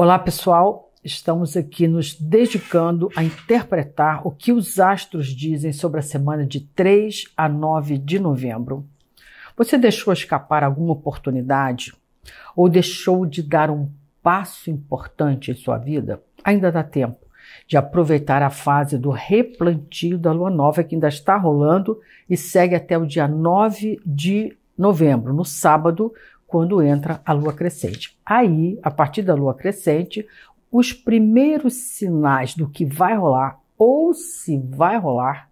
Olá, pessoal. Estamos aqui nos dedicando a interpretar o que os astros dizem sobre a semana de 3 a 9 de novembro. Você deixou escapar alguma oportunidade? Ou deixou de dar um passo importante em sua vida? Ainda dá tempo de aproveitar a fase do replantio da lua nova que ainda está rolando e segue até o dia 9 de novembro, no sábado, quando entra a lua crescente. Aí, a partir da lua crescente, os primeiros sinais do que vai rolar ou se vai rolar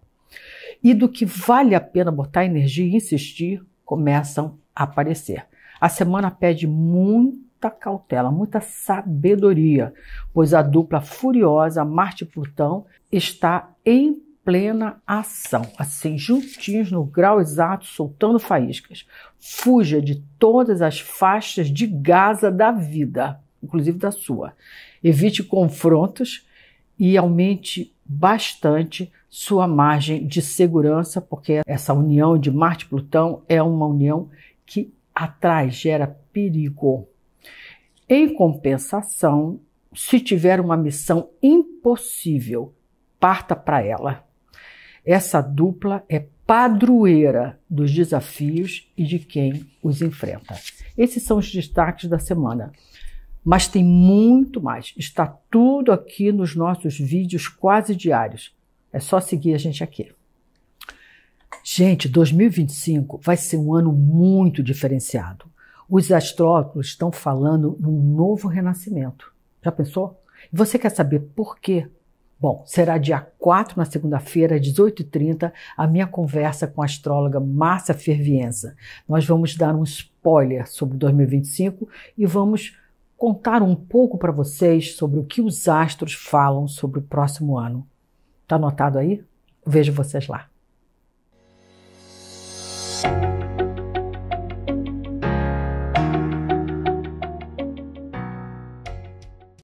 e do que vale a pena botar energia e insistir começam a aparecer. A semana pede muita cautela, muita sabedoria, pois a dupla furiosa Marte e Plutão está em plena ação, assim, juntinhos no grau exato, soltando faíscas. Fuja de todas as faixas de Gaza da vida, inclusive da sua. Evite confrontos e aumente bastante sua margem de segurança, porque essa união de Marte e Plutão é uma união que atrai, gera perigo. Em compensação, se tiver uma missão impossível, parta para ela. Essa dupla é padroeira dos desafios e de quem os enfrenta. Esses são os destaques da semana. Mas tem muito mais. Está tudo aqui nos nossos vídeos quase diários. É só seguir a gente aqui. Gente, 2025 vai ser um ano muito diferenciado. Os astrólogos estão falando num novo renascimento. Já pensou? E você quer saber por quê? Bom, será dia 4, na segunda-feira, às 18h30, a minha conversa com a astróloga Márcia Fervienza. Nós vamos dar um spoiler sobre 2025 e vamos contar um pouco para vocês sobre o que os astros falam sobre o próximo ano. Tá anotado aí? Vejo vocês lá.